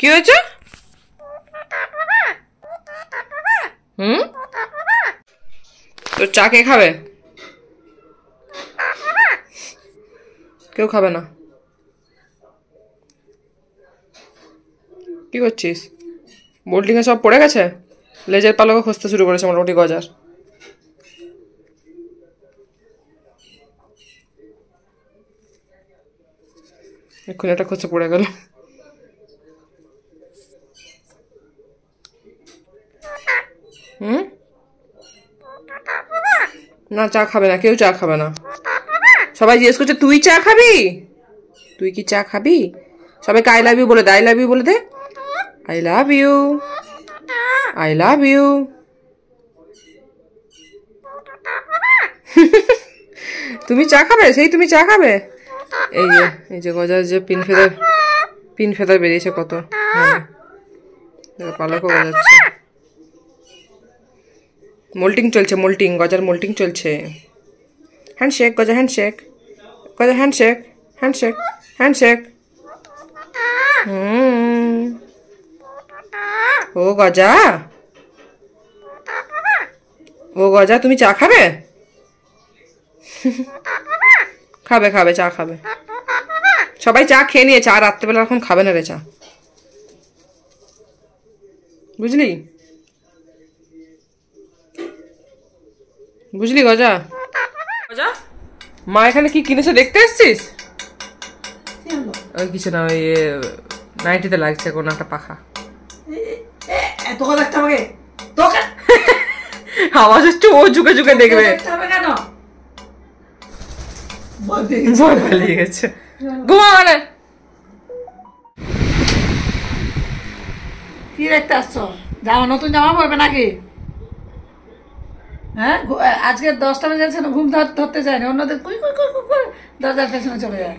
কি হয়েছে হুম তোর চা কে খাবে কেউ খাবে না কি করছিস বোল্ডিংয়ে সব পড়ে গেছে লেজের পালকে খুঁজতে শুরু করেছে মোটামুটি গজার এক্ষুনি একটা খুঁজে পড়ে গেল হুম না চা খাবে না কেউ চা খাবে না সবাই জিজ্ঞেস করছে তুই চা খাবি তুই কি চা খাবি সবাই আই লাভ ইউ বলে দে আই লাভ ইউ বলে দে I love you I love you তুমি চা খাবে সেই তুমি চা খাবে এই যে এই যে গজার যে পিন ফেদার পিন ফেদার বেরিয়েছে কত হ্যাঁ। পালকও বেরোচ্ছে মোল্টিং চলছে মোল্টিং গজার মোল্টিং চলছে হ্যান্ডশেক গজা হ্যান্ডশেক গজা হ্যান্ডশেক হ্যান্ডশেক হ্যান্ডশেক হুম ও গজা ও গজা তুমি চা খাবে খাবে খাবে চা খাবে সবাই চা খেয়ে নিয়ে চা রাত্রেবেলা এখন খাবে না রে চা বুঝলি বুঝলি গজা গজা মা এখানে কি কিনেছে দেখতে এসছিস ওই কিছু না ওই নাইটিতে লাগছে কোন একটা পাখা এত কথা আমাকে তোকে আওয়াজ হচ্ছে ও ঝুঁকে ঝুঁকে দেখবে কেন কি দেখতে আসছো জামা নতুন জামা পরবে নাকি হ্যাঁ আজকে দশটা বেজে যাচ্ছে না ঘুম ধরতে চায় না অন্যদের কুই কুই কুই কুই দরজার পেছনে চলে যায়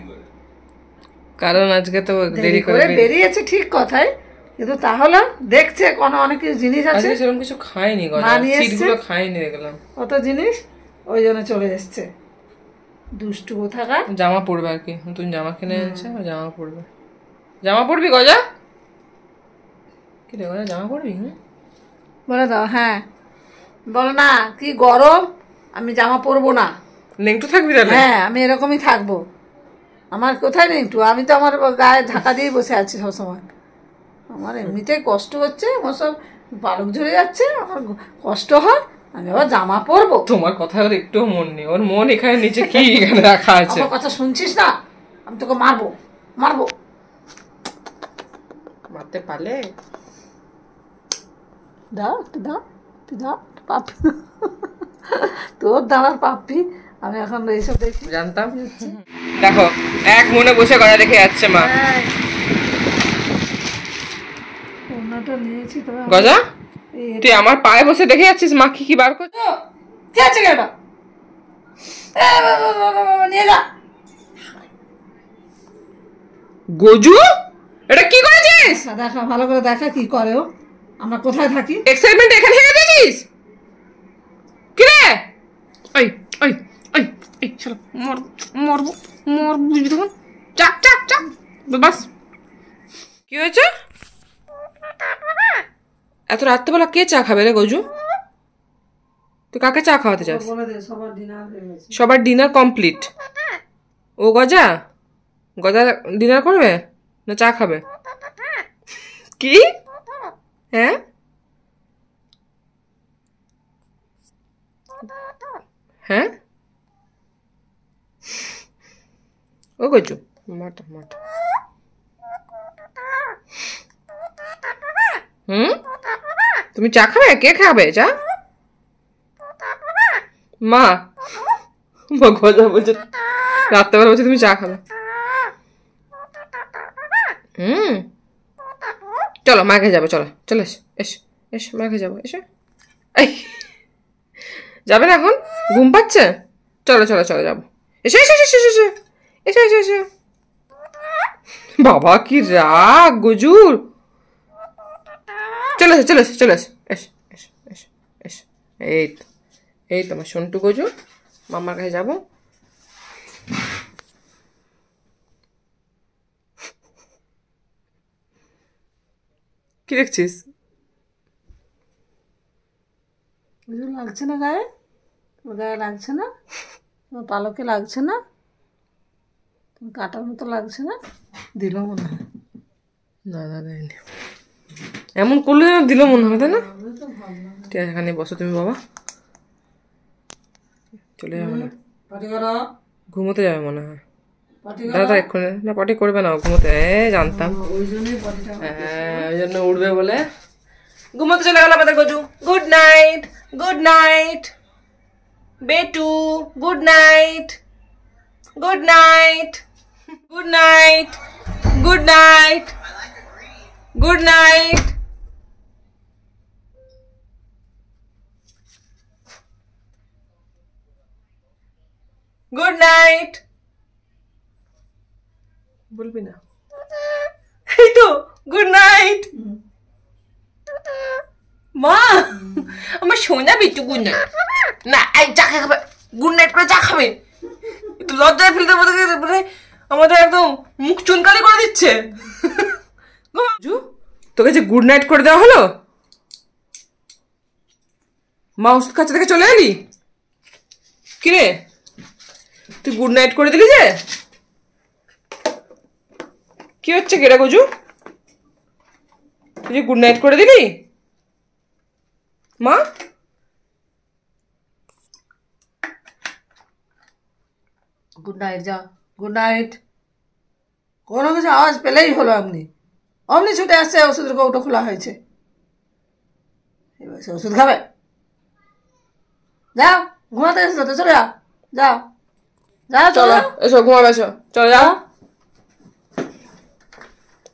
কারণ আজকে তো দেরি করে বেরিয়েছে ঠিক কথাই কিন্তু তাহলে দেখছে কোনো অনেক কিছু জিনিস আছে সেরকম কিছু খায়নি সিটগুলো খায়নি দেখলাম কত জিনিস ওই জন্য চলে এসছে দুষ্টু কোথাকার জামা পরবে আর কি নতুন জামা কিনে এনেছে জামা পরবে জামা পরবি গজা কি রে গজা জামা পরবি বলে দাও হ্যাঁ বলো না কি গরম আমি জামা পরবো না নেংটু থাকবি তাহলে হ্যাঁ আমি এরকমই থাকবো আমার কোথায় নেংটু আমি তো আমার গায়ে ঢাকা দিয়ে বসে আছি সবসময় আমার এমনিতে কষ্ট হচ্ছে আমার সব পালক ঝরে যাচ্ছে আমার কষ্ট হয় আমি আবার জামা পরবো তোমার কথা ওর একটু মন নেই ওর মন এখানে নিচে কি এখানে রাখা আছে আমার কথা শুনছিস না আমি তোকে মারবো মারবো মারতে পারলে দাও দাও দাও পাপ্পি তোর দাঁড়ার পাপ্পি আমি এখন এইসব দেখি জানতাম দেখো এক মনে বসে গড়া দেখে যাচ্ছে মা ওনাটা নিয়েছি তবে গজা তুই আমার পায়ে বসে দেখে যাচ্ছিস মা কি কি বার করছো কি আছে কেন গজু এটা কি করেছিস আচ্ছা, দেখা ভালো করে দেখা কি করে ও আমরা কোথায় থাকি এক্সাইটমেন্ট এখানে হেরে দিয়েছিস কিরে ওই ওই ওই এই চলো মর মরবো মরবো বুঝবি তখন চাক চাক চাক বাস কি হয়েছে এত রাত্রেবেলা কে চা খাবে রে গজু তুই কাকে চা খাওয়াতে চাস সবার ডিনার কমপ্লিট ও গজা গজা ডিনার করবে না চা খাবে কি হ্যাঁ হ্যাঁ ও গজু হুম তুমি চা খাবে কে খাবে চা মা মা গজা বলছে রাত্রেবেলা বলছে তুমি চা খাবে হুম চলো মাকে যাবে চলো চলে এস এস এস মাকে যাবো এসো না এখন ঘুম পাচ্ছে চলো চলো চলো যাবো এসে এসে এসে এসে এসে এসে এসে বাবা কি রাগ গজুর চলে এসে চলে এসে চলে এসে এস এস এস এস এই তো এই তো আমার সন্টু গুজুর মামার কাছে যাবো কি দেখছিস লাগছে না গায়ে তোর গায়ে লাগছে না তোমার পালকে লাগছে না তুমি কাটার মতো লাগছে না দিল মনে হয় দেয়নি এমন করলে দিল মনে হবে তাই না ঠিক আছে এখানে বসো তুমি বাবা চলে যাবে না ঘুমোতে যাবে মনে হয় দাদা এক্ষুনি না পটি করবে না ঘুমোতে জানতাম হ্যাঁ ওই জন্য উঠবে বলে ঘুমোতে চলে গেল আমাদের গজু গুড নাইট গুড নাইট বেটু good night good night good night good night good night good night বলবি না এই তো গুড নাইট মা আমার সোনা বিটু গুড নাইট না এই চা খাবে গুড নাইট করে চা খাবে একটু লজ্জায় ফেলতে মানে আমাদের একদম মুখ চুনকালি করে দিচ্ছে জু তোকে যে গুড নাইট করে দেওয়া হলো মা ওষুধ কাছে থেকে চলে এলি কিরে তুই গুড নাইট করে দিলি যে কি হচ্ছে কেরা গজু তুই গুড নাইট করে দিলি মা গুড নাইট যা গুড নাইট কোনো কিছু আওয়াজ পেলেই হলো আপনি অমনি ছুটে আসছে ওষুধের কৌটো খোলা হয়েছে এবার সে ওষুধ খাবে যা ঘুমাতে এসে যাতে চলে যা যা যা চলো এসো ঘুমাবে এসো চলো যা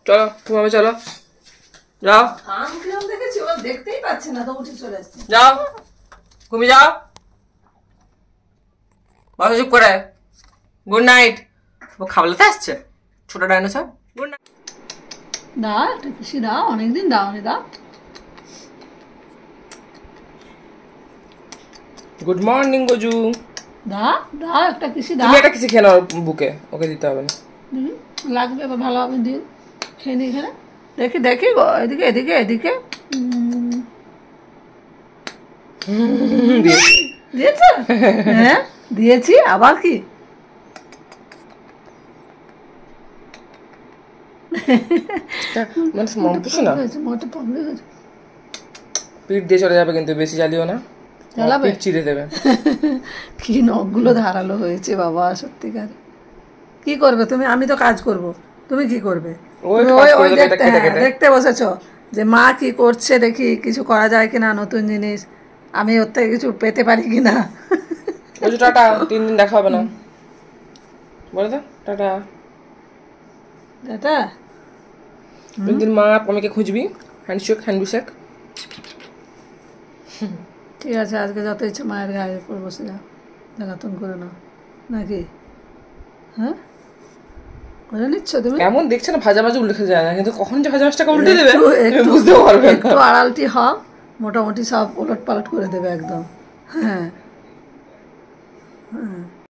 চলো ঘুমাবে চলো যাও দেখেছি ও দেখতেই পাচ্ছে না তো উঠে চলে আসছে যাও ঘুমিয়ে যাও বাসা চুপ করে গুড নাইট ও খাবলে তো আসছে ছোট ডাইনোসর গুড নাইট দা একটা পিসি দাও অনেকদিন দাও নি দা গুড মর্নিং গজু দা দা একটা কিসি দা তুমি একটা কিসি খেয়ে বুকে ওকে দিতে হবে না লাগবে বা ভালো হবে দিন খেয়ে নিই এখানে দেখি দেখি এদিকে এদিকে এদিকে দিয়েছো হ্যাঁ দিয়েছি আবার কি মানে না গেছে পিঠ দিয়ে চলে যাবে কিন্তু বেশি জ্বালিও না চিড়ে দেবে কি নখগুলো ধারালো হয়েছে বাবা সত্যিকার কি করবে তুমি আমি তো কাজ করব তুমি কি করবে ওই ওই দেখতে দেখতে বসেছো যে মা কি করছে দেখি কিছু করা যায় কিনা নতুন জিনিস আমি ওর থেকে কিছু পেতে পারি কিনা বলছো টাটা তিন দিন দেখা হবে না বলে দাও টাটা টাটা একদিন hmm? মা আমাকে খুঁজবি হ্যান্ডশেক হ্যান্ডশেক ঠিক আছে আজকে যত ইচ্ছে মায়ের গায়ে উপর বসে যা দেখাতন করে না নাকি হ্যাঁ করে নিচ্ছ তুমি এমন দেখছো না ভাজা ভাজা উল্লেখে যায় না কিন্তু কখন যে ভাজা মাছটাকে উল্টে দেবে বুঝতে পারবে একটু আড়ালটি হ মোটামুটি সব ওলট পালট করে দেবে একদম হ্যাঁ